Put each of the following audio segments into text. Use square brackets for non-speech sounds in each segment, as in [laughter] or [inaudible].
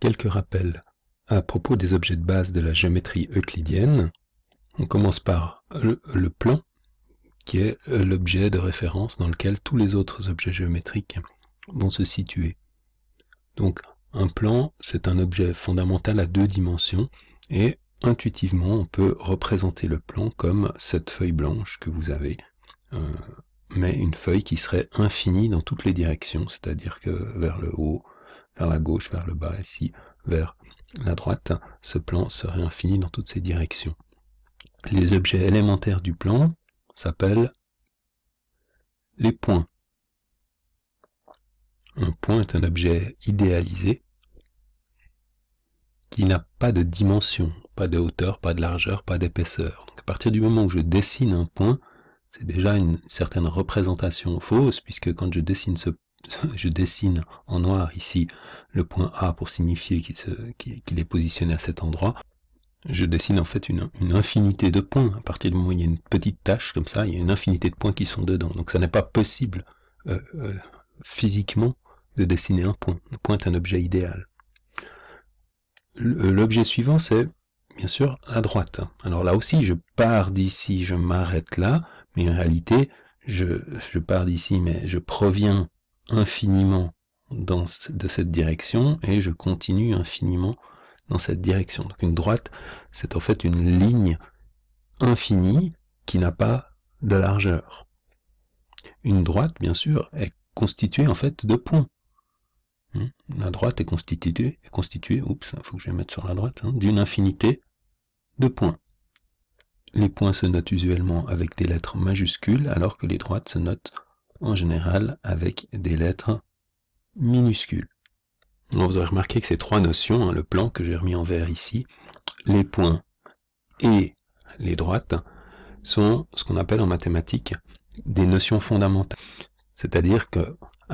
quelques rappels à propos des objets de base de la géométrie euclidienne. On commence par le, plan, qui est euh, l'objet de référence dans lequel tous les autres objets géométriques vont se situer. Donc un plan, c'est un objet fondamental à deux dimensions et intuitivement on peut représenter le plan comme cette feuille blanche que vous avez, euh, mais une feuille qui serait infinie dans toutes les directions, c'est-à-dire que vers le haut, vers la gauche, vers le bas, ici vers la droite, ce plan serait infini dans toutes ses directions. Les objets élémentaires du plan s'appellent les points. Un point est un objet idéalisé qui n'a pas de dimension, pas de hauteur, pas de largeur, pas d'épaisseur. à partir du moment où je dessine un point, c'est déjà une certaine représentation fausse, puisque quand je dessine ce [laughs] je dessine en noir ici le point A pour signifier qu'il est positionné à cet endroit, je dessine en fait une, infinité de points. À partir du moment où il y a une petite tâche comme ça, il y a une infinité de points qui sont dedans. Donc ça n'est pas possible euh, euh, physiquement de dessiner un point. Le point est un objet idéal. L'objet suivant, c'est bien sûr à droite. Alors là aussi, je pars d'ici, je m'arrête là, mais en réalité, je, je pars d'ici, mais je proviens infiniment dans, de cette direction et je continue infiniment dans cette direction. Donc une droite, c'est en fait une ligne infinie qui n'a pas de largeur. Une droite, bien sûr, est constituée en fait de points. Hmm? La droite est constituée, oups, faut que je sur la droite, hein, d'une infinité de points. Les points se notent usuellement avec des lettres majuscules, alors que les droites se notent en général avec des lettres minuscules. vous aurez remarqué que ces trois notions, hein, le plan que j'ai remis en vert ici, les points et les droites, sont ce qu'on appelle en mathématiques des notions fondamentales. C'est-à-dire qu'à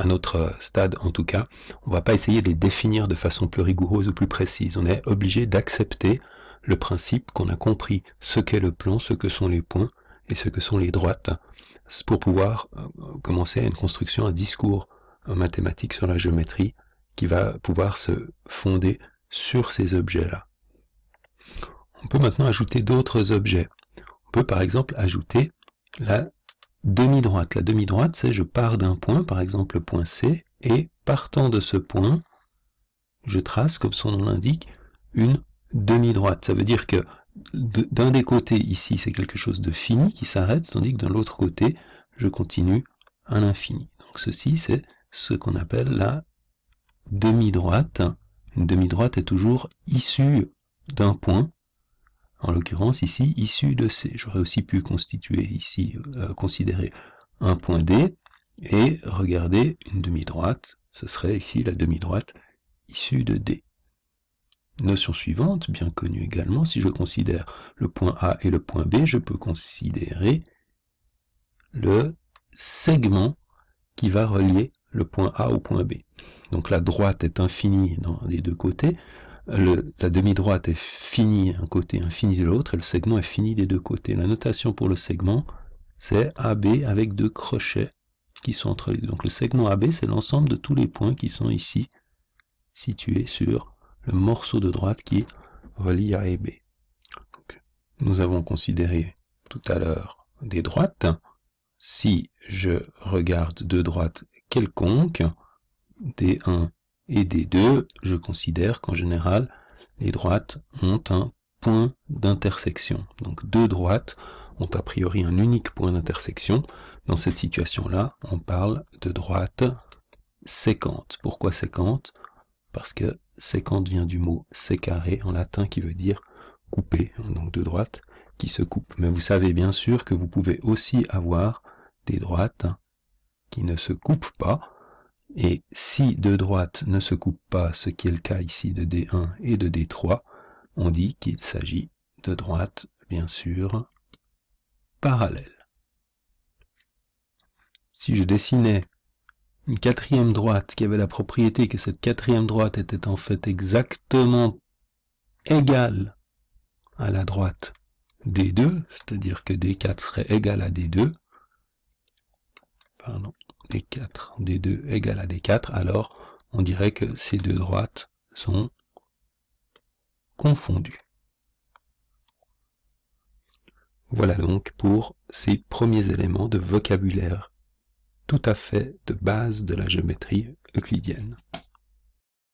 notre stade en tout cas, on ne va pas essayer de les définir de façon plus rigoureuse ou plus précise. On est obligé d'accepter le principe qu'on a compris ce qu'est le plan, ce que sont les points et ce que sont les droites, pour pouvoir euh, commencer une construction, un discours en euh, mathématiques sur la géométrie qui va pouvoir se fonder sur ces objets-là. On peut maintenant ajouter d'autres objets. On peut par exemple ajouter la demi-droite. La demi-droite, c'est je pars d'un point, par exemple le point C, et partant de ce point, je trace, comme son nom l'indique, une demi-droite. Ça veut dire que d'un des côtés ici c'est quelque chose de fini qui s'arrête, tandis que d'un l'autre côté je continue à l'infini. Donc ceci c'est ce qu'on appelle la demi-droite. Une demi-droite est toujours issue d'un point, en l'occurrence ici issue de C. J'aurais aussi pu constituer ici, euh, considérer un point D, et regarder une demi-droite, ce serait ici la demi-droite issue de D. Notion suivante, bien connue également, si je considère le point A et le point B, je peux considérer le segment qui va relier le point A au point B. Donc la droite est infinie dans les deux côtés, la demi-droite est finie un côté, infinie de l'autre, et le segment est fini des deux côtés. La notation pour le segment, c'est AB avec deux crochets qui sont entre les deux. Donc le segment AB, c'est l'ensemble de tous les points qui sont ici situés sur le morceau de droite qui relie A et B. nous avons considéré tout à l'heure des droites. Si je regarde deux droites quelconques, D1 et D2, je considère qu'en général, les droites ont un point d'intersection. Donc deux droites ont a priori un unique point d'intersection. Dans cette situation-là, on parle de droite séquente. Pourquoi séquente parce que sécante vient du mot sécaré en latin qui veut dire couper, donc de droite, qui se coupe. Mais vous savez bien sûr que vous pouvez aussi avoir des droites qui ne se coupent pas, et si deux droites ne se coupent pas, ce qui est le cas ici de D1 et de D3, on dit qu'il s'agit de droites, bien sûr, parallèles. Si je dessinais une quatrième droite qui avait la propriété que cette quatrième droite était en fait exactement égale à la droite D2, c'est-à-dire que D4 serait égal à D2, pardon, D4, D2 égale à D4, alors on dirait que ces deux droites sont confondues. Voilà donc pour ces premiers éléments de vocabulaire tout à fait de base de la géométrie euclidienne.